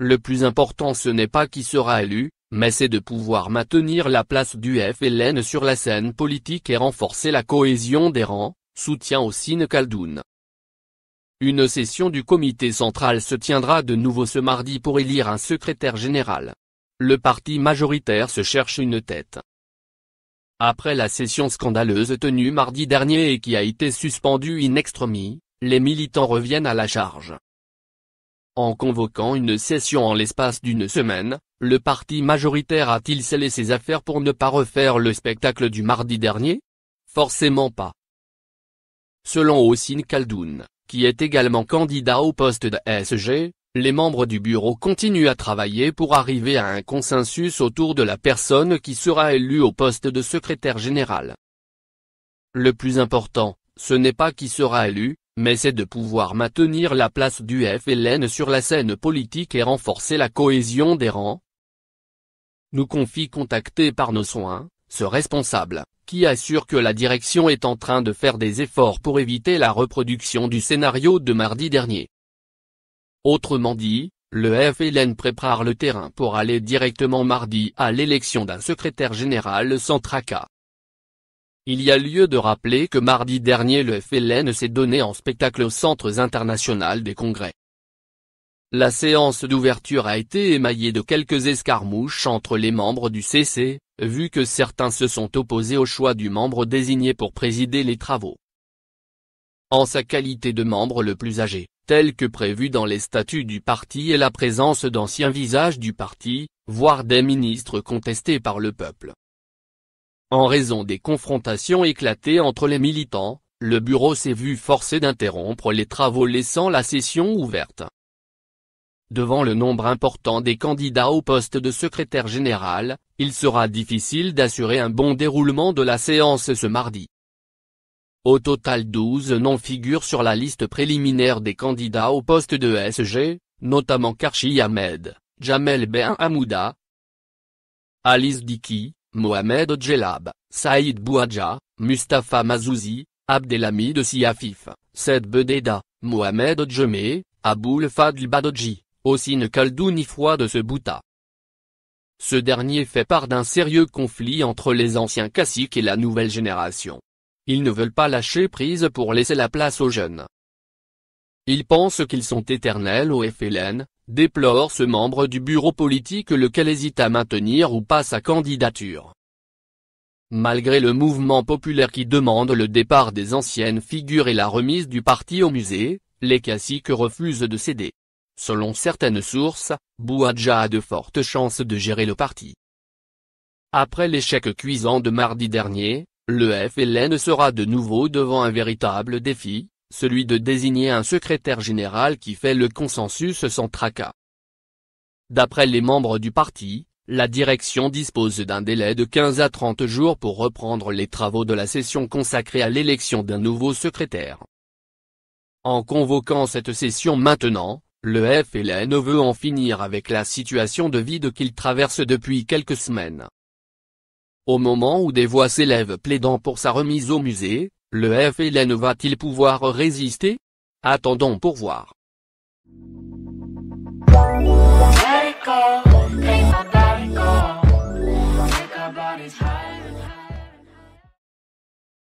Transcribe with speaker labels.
Speaker 1: Le plus important ce n'est pas qui sera élu, mais c'est de pouvoir maintenir la place du FLN sur la scène politique et renforcer la cohésion des rangs, soutient Sine Kaldoun. Une session du comité central se tiendra de nouveau ce mardi pour élire un secrétaire général. Le parti majoritaire se cherche une tête. Après la session scandaleuse tenue mardi dernier et qui a été suspendue in extremis, les militants reviennent à la charge. En convoquant une session en l'espace d'une semaine, le parti majoritaire a-t-il scellé ses affaires pour ne pas refaire le spectacle du mardi dernier Forcément pas. Selon Ossine Kaldoun, qui est également candidat au poste de SG, les membres du bureau continuent à travailler pour arriver à un consensus autour de la personne qui sera élue au poste de secrétaire général. Le plus important, ce n'est pas qui sera élu, mais c'est de pouvoir maintenir la place du FLN sur la scène politique et renforcer la cohésion des rangs. Nous confie contacté par nos soins, ce responsable, qui assure que la direction est en train de faire des efforts pour éviter la reproduction du scénario de mardi dernier. Autrement dit, le FLN prépare le terrain pour aller directement mardi à l'élection d'un secrétaire général sans tracas. Il y a lieu de rappeler que mardi dernier le FLN s'est donné en spectacle au Centre international des congrès. La séance d'ouverture a été émaillée de quelques escarmouches entre les membres du CC, vu que certains se sont opposés au choix du membre désigné pour présider les travaux. En sa qualité de membre le plus âgé, tel que prévu dans les statuts du parti et la présence d'anciens visages du parti, voire des ministres contestés par le peuple, en raison des confrontations éclatées entre les militants, le bureau s'est vu forcé d'interrompre les travaux laissant la session ouverte. Devant le nombre important des candidats au poste de secrétaire général, il sera difficile d'assurer un bon déroulement de la séance ce mardi. Au total 12 noms figurent sur la liste préliminaire des candidats au poste de SG, notamment Karchi Ahmed, Jamel Ben Hamouda, Alice Dicky, Mohamed Djellab, Saïd Bouadja, Mustapha Mazouzi, Abdelhamid Siafif, Said Bededa, Mohamed Djemé, Aboul Fadl Badodji, ni Kaldouni de ce Bouta. Ce dernier fait part d'un sérieux conflit entre les anciens caciques et la nouvelle génération. Ils ne veulent pas lâcher prise pour laisser la place aux jeunes. Ils pensent qu'ils sont éternels au FLN, déplore ce membre du bureau politique lequel hésite à maintenir ou pas sa candidature. Malgré le mouvement populaire qui demande le départ des anciennes figures et la remise du parti au musée, les caciques refusent de céder. Selon certaines sources, Bouadja a de fortes chances de gérer le parti. Après l'échec cuisant de mardi dernier, le FLN sera de nouveau devant un véritable défi, celui de désigner un secrétaire général qui fait le consensus sans tracas. D'après les membres du parti, la direction dispose d'un délai de 15 à 30 jours pour reprendre les travaux de la session consacrée à l'élection d'un nouveau secrétaire. En convoquant cette session maintenant, le FLN veut en finir avec la situation de vide qu'il traverse depuis quelques semaines. Au moment où des voix s'élèvent plaidant pour sa remise au musée, le FLN va-t-il pouvoir résister Attendons pour voir.